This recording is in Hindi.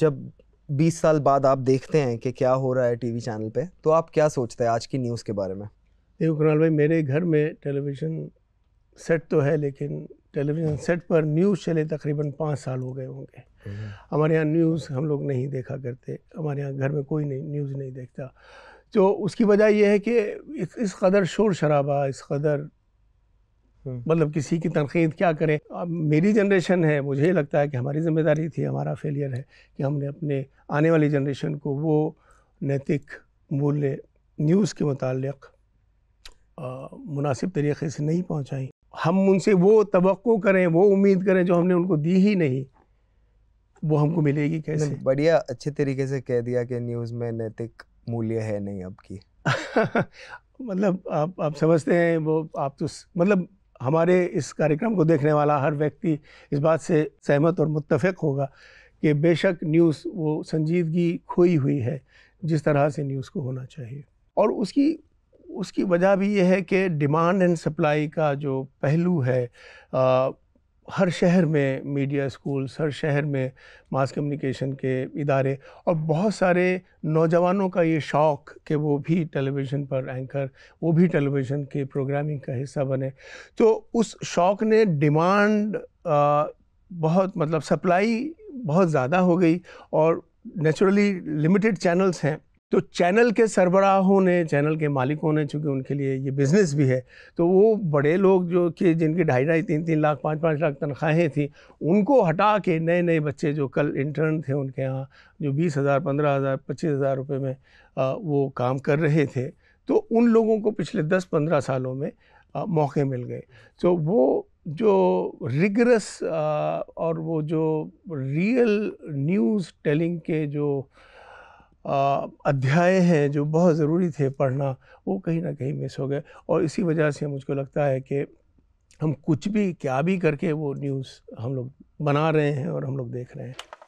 जब 20 साल बाद आप देखते हैं कि क्या हो रहा है टीवी चैनल पे तो आप क्या सोचते हैं आज की न्यूज़ के बारे में देखो कुणाल भाई मेरे घर में टेलीविज़न सेट तो है लेकिन टेलीविज़न सेट पर न्यूज़ चले तकरीबन पाँच साल हो गए होंगे हम्म। हमारे यहाँ न्यूज़ हम लोग नहीं देखा करते हमारे यहाँ घर में कोई नहीं न्यूज़ नहीं देखता तो उसकी वजह यह है कि इस, इस कदर शोर शराबा इस कदर मतलब किसी की तनकीद क्या करें अब मेरी जनरेशन है मुझे लगता है कि हमारी जिम्मेदारी थी हमारा फेलियर है कि हमने अपने आने वाली जनरेशन को वो नैतिक मूल्य न्यूज़ के मतलब मुनासिब तरीक़े से नहीं पहुँचाई हम उनसे वो तो करें वो उम्मीद करें जो हमने उनको दी ही नहीं वो हमको मिलेगी कैसे बढ़िया अच्छे तरीके से कह दिया कि न्यूज़ में नैतिक मूल्य है नहीं आपकी मतलब आप आप समझते हैं वो आप तो मतलब हमारे इस कार्यक्रम को देखने वाला हर व्यक्ति इस बात से सहमत और मुतफिक होगा कि बेशक न्यूज़ वो संजीदगी खोई हुई है जिस तरह से न्यूज़ को होना चाहिए और उसकी उसकी वजह भी ये है कि डिमांड एंड सप्लाई का जो पहलू है आ, हर शहर में मीडिया स्कूल्स हर शहर में मास कम्युनिकेशन के इदारे और बहुत सारे नौजवानों का ये शौक़ कि वो भी टेलीविज़न पर एंकर वो भी टेलीविज़न के प्रोग्रामिंग का हिस्सा बने तो उस शौक़ ने डिमांड बहुत मतलब सप्लाई बहुत ज़्यादा हो गई और नेचुरली लिमिटेड चैनल्स हैं तो चैनल के सरबराहों ने चैनल के मालिकों ने चूँकि उनके लिए ये बिज़नेस भी है तो वो बड़े लोग जो कि जिनकी ढाई ढाई तीन तीन लाख पाँच पाँच लाख तनख्वाहें थी उनको हटा के नए नए बच्चे जो कल इंटर्न थे उनके यहाँ जो बीस हज़ार पंद्रह हज़ार पच्चीस हज़ार रुपये में आ, वो काम कर रहे थे तो उन लोगों को पिछले दस पंद्रह सालों में आ, मौके मिल गए तो वो जो रिगरस और वो जो रियल न्यूज़ टेलिंग के जो अध्याय हैं जो बहुत ज़रूरी थे पढ़ना वो कहीं ना कहीं मिस हो गए और इसी वजह से मुझको लगता है कि हम कुछ भी क्या भी करके वो न्यूज़ हम लोग बना रहे हैं और हम लोग देख रहे हैं